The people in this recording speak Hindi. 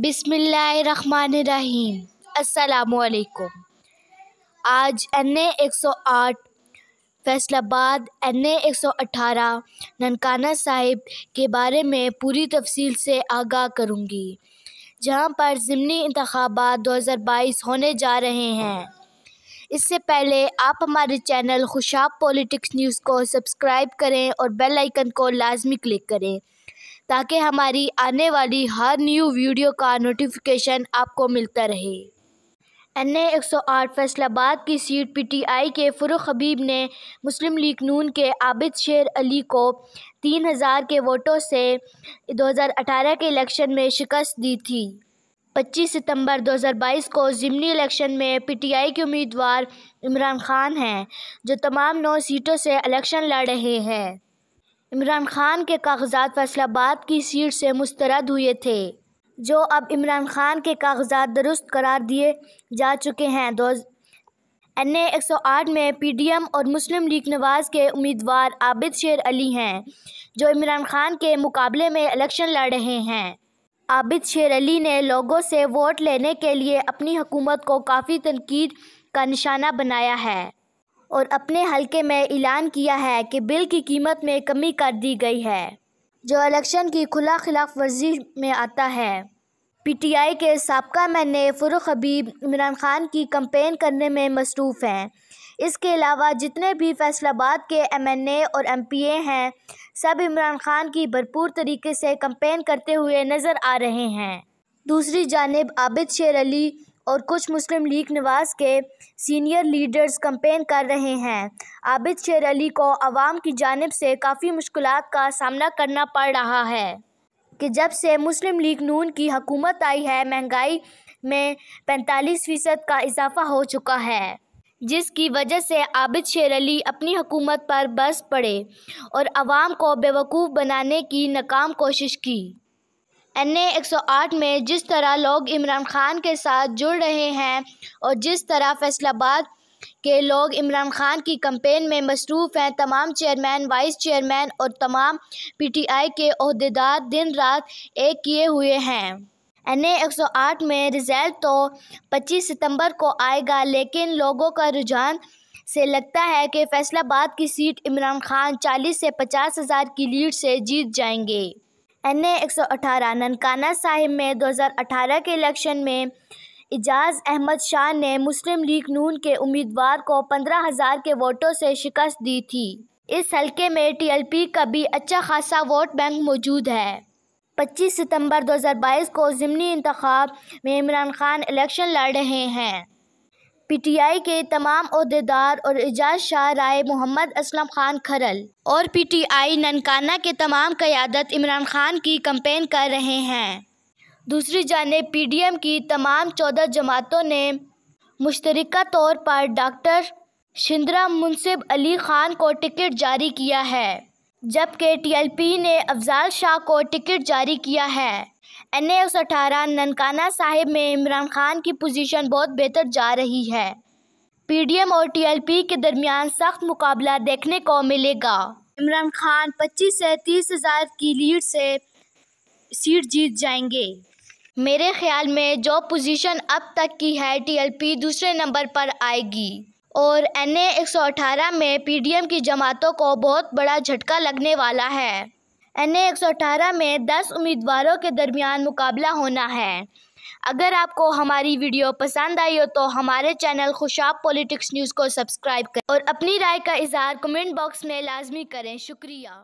बिसमीम् असलकुम आज एन ए एक सौ आठ फैसलाबाद एन ए एक सौ अठारह ननकाना साहिब के बारे में पूरी तफसील से आगाह करूँगी जहाँ पर ज़मनी इंतबात दो हज़ार बाईस होने जा रहे हैं इससे पहले आप हमारे चैनल खुशाब पॉलिटिक्स न्यूज़ को सब्सक्राइब करें और बेल आइकन को लाजमी क्लिक करें ताकि हमारी आने वाली हर न्यू वीडियो का नोटिफिकेशन आपको मिलता रहे एन ए एक सौ आठ फैसलाबाद की सीट पी टी आई के फ़रुख हबीब ने मुस्लिम लीग नून के आबिद शेर अली को तीन हज़ार के वोटों से दो हज़ार अठारह के इलेक्शन में शिकस्त दी थी 25 सितंबर 2022 को ज़िमनी इलेक्शन में पीटीआई के उम्मीदवार इमरान खान हैं जो तमाम नौ सीटों से इलेक्शन लड़ रहे हैं इमरान खान के कागजात फैसलाबाद की सीट से मुस्तरद हुए थे जो अब इमरान खान के कागजात दुरुस्त करार दिए जा चुके हैं दो एन ए एक सौ आठ में पी डी एम और मुस्लिम लीग नवाज के उम्मीदवार आबिद शेर अली हैं जो इमरान खान के मुकाबले में इलेक्शन लड़ रहे हैं आबिद शेर अली ने लोगों से वोट लेने के लिए अपनी हुकूमत को काफ़ी तनकीद का निशाना बनाया है और अपने हलके में ऐलान किया है कि बिल की कीमत में कमी कर दी गई है जो इलेक्शन की खुला खिलाफ वर्जी में आता है पी टी आई के सबका मैंने फ़रुख हबीब इमरान खान की कम्पेन करने में मसरूफ़ हैं इसके अलावा जितने भी फैसलाबाद के एम एन ए और एम पी ए हैं सब इमरान खान की भरपूर तरीके से कंपेन करते हुए नज़र आ रहे हैं दूसरी जानब आबिद शेर अली और कुछ मुस्लिम लीग नवाज के सीनियर लीडर्स कंपेन कर रहे हैं आबिद शेर अली को आवाम की जानब से काफ़ी मुश्किल का सामना करना पड़ रहा है कि जब से मुस्लिम लीग नून की हकूमत आई है महंगाई में पैंतालीस फ़ीसद का इजाफा हो चुका है जिसकी वजह से आबिद शेर अली अपनी हुकूमत पर बस पड़े और आवाम को बेवकूफ़ बनाने की नाकाम कोशिश की एन ए एक सौ आठ में जिस तरह लोग इमरान खान के साथ जुड़ रहे हैं और जिस तरह फैसलाबाद के लोग इमरान खान की कंपेन में मसरूफ़ हैं तमाम चेयरमैन वाइस चेयरमैन और तमाम पीटीआई के अहदेदार दिन रात एक किए हुए हैं एन एक सौ आठ में रिजल्ट तो पच्चीस सितंबर को आएगा लेकिन लोगों का रुझान से लगता है कि फैसलाबाद की सीट इमरान खान चालीस से पचास हज़ार की लीड से जीत जाएंगे एन ए एक सौ अठारह ननकाना साहिब में दो हज़ार अठारह के इलेक्शन में एजाज अहमद शाह ने मुस्लिम लीग नून के उम्मीदवार को पंद्रह हज़ार के वोटों से शिकस्त दी थी इस हलके में टीएलपी का भी अच्छा खासा वोट बैंक मौजूद है 25 सितंबर 2022 को ज़मनी इंतखब में इमरान खान इलेक्शन लड़ रहे हैं पीटीआई के तमाम अहदेदार और एजाज शाह राय मोहम्मद असलम खान खरल और पीटीआई ननकाना के तमाम क़्यादत इमरान खान की कंपेन कर रहे हैं दूसरी जानब पीडीएम की तमाम चौदह जमातों ने मुश्तरक तौर पर डॉक्टर शिंद्रा मुनसिब अली खान को टिकट जारी किया है जबकि टीएलपी ने अफजाल शाह को टिकट जारी किया है एन एस अठारह ननकाना साहिब में इमरान खान की पोजीशन बहुत बेहतर जा रही है पीडीएम और टीएलपी के दरमियान सख्त मुकाबला देखने को मिलेगा इमरान खान 25 से तीस हज़ार की लीड से सीट जीत जाएंगे मेरे ख्याल में जो पोजीशन अब तक की है टीएलपी दूसरे नंबर पर आएगी और एन ए एक सौ अठारह में पी डी एम की जमातों को बहुत बड़ा झटका लगने वाला है एन ए एक सौ अठारह में दस उम्मीदवारों के दरमियान मुकाबला होना है अगर आपको हमारी वीडियो पसंद आई हो तो हमारे चैनल खुशाब पॉलिटिक्स न्यूज़ को सब्सक्राइब करें और अपनी राय का इजहार कमेंट बॉक्स में लाजमी करें शुक्रिया